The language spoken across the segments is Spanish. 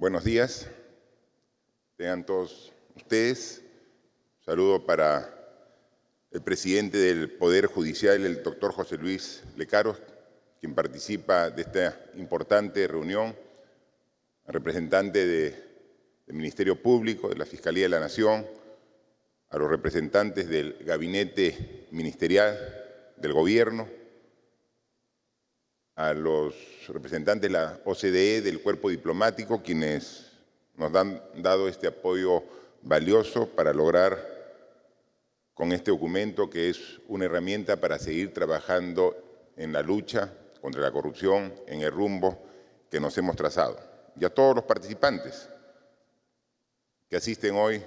Buenos días, tengan todos ustedes. saludo para el presidente del Poder Judicial, el doctor José Luis Lecaros, quien participa de esta importante reunión, al representante del Ministerio Público, de la Fiscalía de la Nación, a los representantes del gabinete ministerial, del gobierno, a los representantes de la OCDE, del cuerpo diplomático, quienes nos han dado este apoyo valioso para lograr con este documento que es una herramienta para seguir trabajando en la lucha contra la corrupción, en el rumbo que nos hemos trazado. Y a todos los participantes que asisten hoy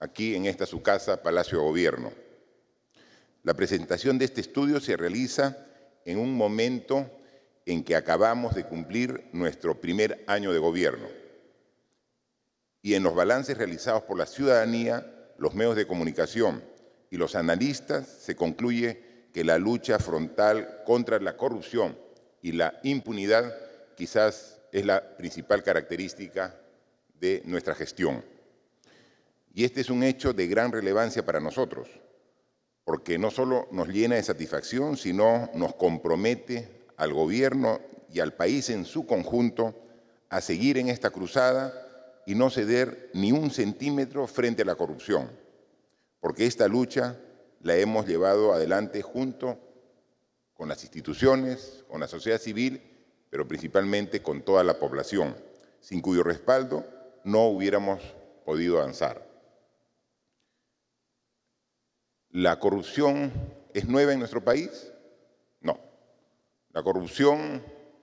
aquí en esta su casa, Palacio de Gobierno. La presentación de este estudio se realiza en un momento en que acabamos de cumplir nuestro primer año de gobierno. Y en los balances realizados por la ciudadanía, los medios de comunicación y los analistas se concluye que la lucha frontal contra la corrupción y la impunidad quizás es la principal característica de nuestra gestión. Y este es un hecho de gran relevancia para nosotros porque no solo nos llena de satisfacción, sino nos compromete al gobierno y al país en su conjunto a seguir en esta cruzada y no ceder ni un centímetro frente a la corrupción, porque esta lucha la hemos llevado adelante junto con las instituciones, con la sociedad civil, pero principalmente con toda la población, sin cuyo respaldo no hubiéramos podido avanzar. ¿La corrupción es nueva en nuestro país? No. La corrupción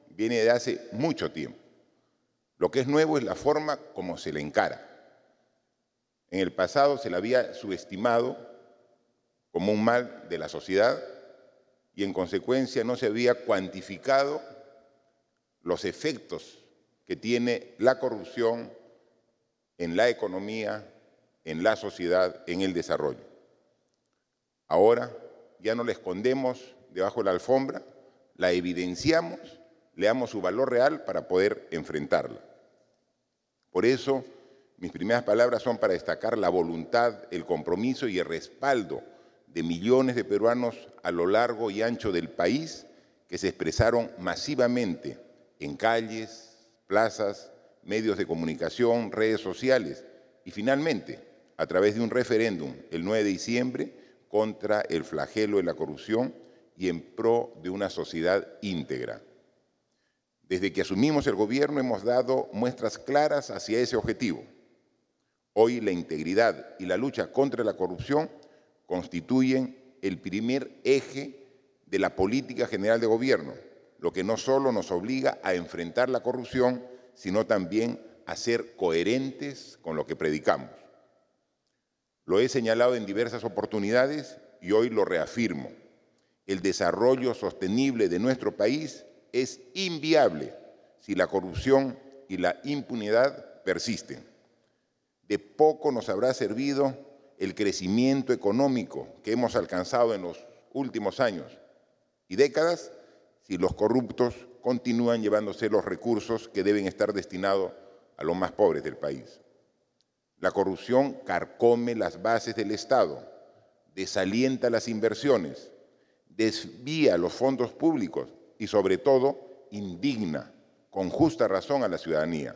viene de hace mucho tiempo. Lo que es nuevo es la forma como se le encara. En el pasado se la había subestimado como un mal de la sociedad y en consecuencia no se había cuantificado los efectos que tiene la corrupción en la economía, en la sociedad, en el desarrollo. Ahora ya no la escondemos debajo de la alfombra, la evidenciamos, leamos su valor real para poder enfrentarla. Por eso, mis primeras palabras son para destacar la voluntad, el compromiso y el respaldo de millones de peruanos a lo largo y ancho del país que se expresaron masivamente en calles, plazas, medios de comunicación, redes sociales y finalmente a través de un referéndum el 9 de diciembre contra el flagelo de la corrupción y en pro de una sociedad íntegra. Desde que asumimos el gobierno hemos dado muestras claras hacia ese objetivo. Hoy la integridad y la lucha contra la corrupción constituyen el primer eje de la política general de gobierno, lo que no solo nos obliga a enfrentar la corrupción, sino también a ser coherentes con lo que predicamos. Lo he señalado en diversas oportunidades y hoy lo reafirmo. El desarrollo sostenible de nuestro país es inviable si la corrupción y la impunidad persisten. De poco nos habrá servido el crecimiento económico que hemos alcanzado en los últimos años y décadas si los corruptos continúan llevándose los recursos que deben estar destinados a los más pobres del país. La corrupción carcome las bases del Estado, desalienta las inversiones, desvía los fondos públicos y sobre todo indigna con justa razón a la ciudadanía.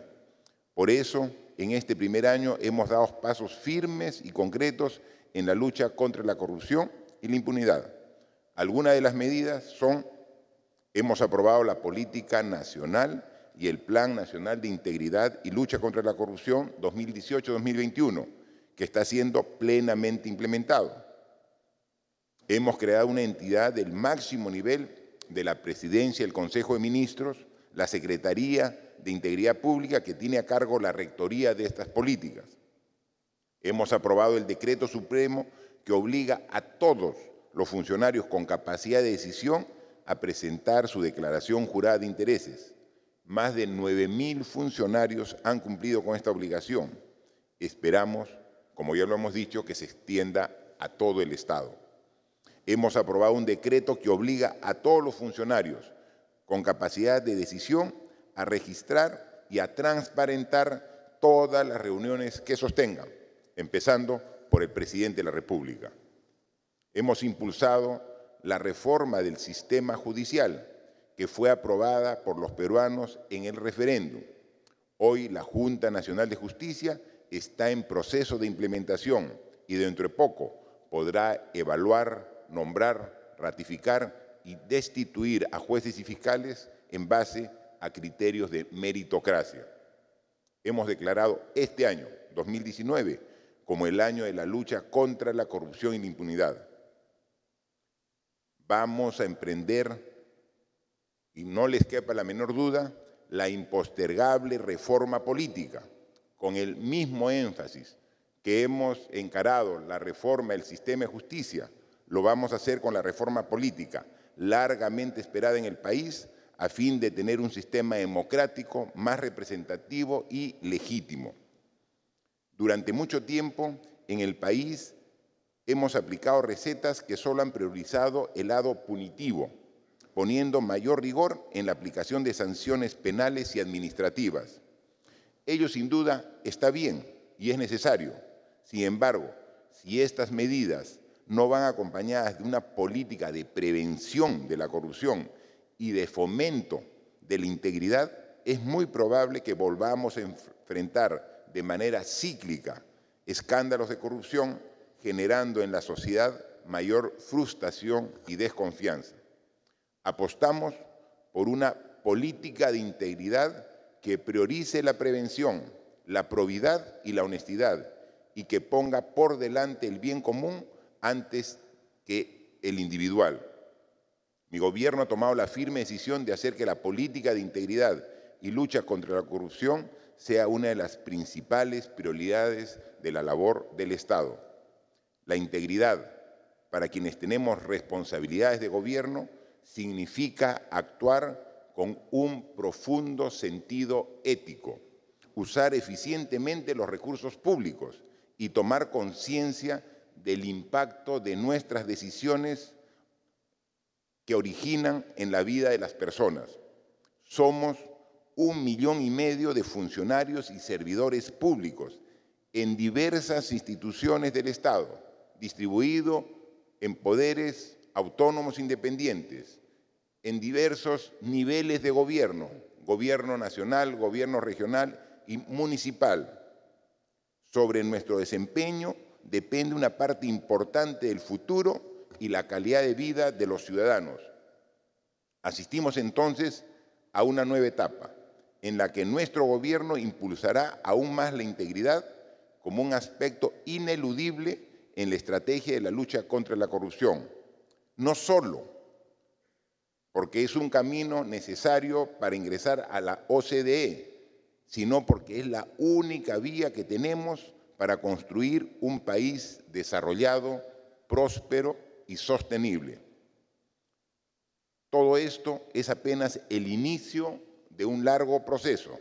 Por eso, en este primer año hemos dado pasos firmes y concretos en la lucha contra la corrupción y la impunidad. Algunas de las medidas son, hemos aprobado la política nacional y el Plan Nacional de Integridad y Lucha contra la Corrupción 2018-2021, que está siendo plenamente implementado. Hemos creado una entidad del máximo nivel de la Presidencia el Consejo de Ministros, la Secretaría de Integridad Pública, que tiene a cargo la rectoría de estas políticas. Hemos aprobado el decreto supremo que obliga a todos los funcionarios con capacidad de decisión a presentar su declaración jurada de intereses. Más de 9.000 funcionarios han cumplido con esta obligación. Esperamos, como ya lo hemos dicho, que se extienda a todo el Estado. Hemos aprobado un decreto que obliga a todos los funcionarios con capacidad de decisión a registrar y a transparentar todas las reuniones que sostengan, empezando por el presidente de la República. Hemos impulsado la reforma del sistema judicial que fue aprobada por los peruanos en el referéndum. Hoy la Junta Nacional de Justicia está en proceso de implementación y dentro de poco podrá evaluar, nombrar, ratificar y destituir a jueces y fiscales en base a criterios de meritocracia. Hemos declarado este año, 2019, como el año de la lucha contra la corrupción y la impunidad. Vamos a emprender y no les quepa la menor duda, la impostergable reforma política, con el mismo énfasis que hemos encarado la reforma del sistema de justicia, lo vamos a hacer con la reforma política, largamente esperada en el país, a fin de tener un sistema democrático más representativo y legítimo. Durante mucho tiempo, en el país hemos aplicado recetas que solo han priorizado el lado punitivo, poniendo mayor rigor en la aplicación de sanciones penales y administrativas. Ello sin duda está bien y es necesario. Sin embargo, si estas medidas no van acompañadas de una política de prevención de la corrupción y de fomento de la integridad, es muy probable que volvamos a enfrentar de manera cíclica escándalos de corrupción, generando en la sociedad mayor frustración y desconfianza. Apostamos por una política de integridad que priorice la prevención, la probidad y la honestidad y que ponga por delante el bien común antes que el individual. Mi gobierno ha tomado la firme decisión de hacer que la política de integridad y lucha contra la corrupción sea una de las principales prioridades de la labor del Estado. La integridad para quienes tenemos responsabilidades de gobierno significa actuar con un profundo sentido ético, usar eficientemente los recursos públicos y tomar conciencia del impacto de nuestras decisiones que originan en la vida de las personas. Somos un millón y medio de funcionarios y servidores públicos en diversas instituciones del Estado, distribuido en poderes autónomos independientes en diversos niveles de gobierno, gobierno nacional, gobierno regional y municipal. Sobre nuestro desempeño depende una parte importante del futuro y la calidad de vida de los ciudadanos. Asistimos entonces a una nueva etapa en la que nuestro gobierno impulsará aún más la integridad como un aspecto ineludible en la estrategia de la lucha contra la corrupción no solo porque es un camino necesario para ingresar a la OCDE, sino porque es la única vía que tenemos para construir un país desarrollado, próspero y sostenible. Todo esto es apenas el inicio de un largo proceso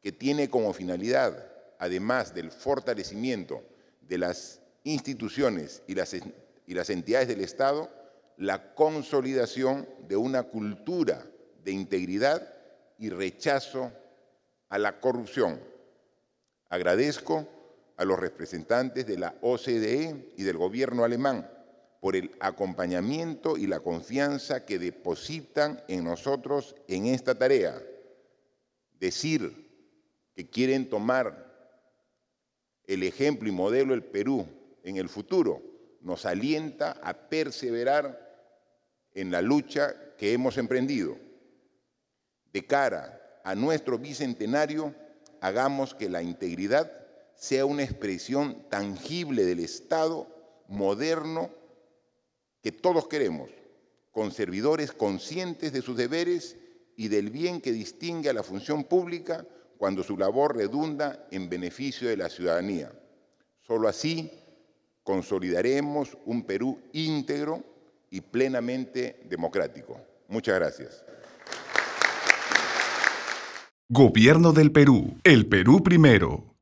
que tiene como finalidad, además del fortalecimiento de las instituciones y las, y las entidades del Estado, la consolidación de una cultura de integridad y rechazo a la corrupción. Agradezco a los representantes de la OCDE y del gobierno alemán por el acompañamiento y la confianza que depositan en nosotros en esta tarea. Decir que quieren tomar el ejemplo y modelo del Perú en el futuro nos alienta a perseverar en la lucha que hemos emprendido. De cara a nuestro bicentenario, hagamos que la integridad sea una expresión tangible del Estado moderno que todos queremos, con servidores conscientes de sus deberes y del bien que distingue a la función pública cuando su labor redunda en beneficio de la ciudadanía. Solo así consolidaremos un Perú íntegro y plenamente democrático. Muchas gracias. Gobierno del Perú. El Perú primero.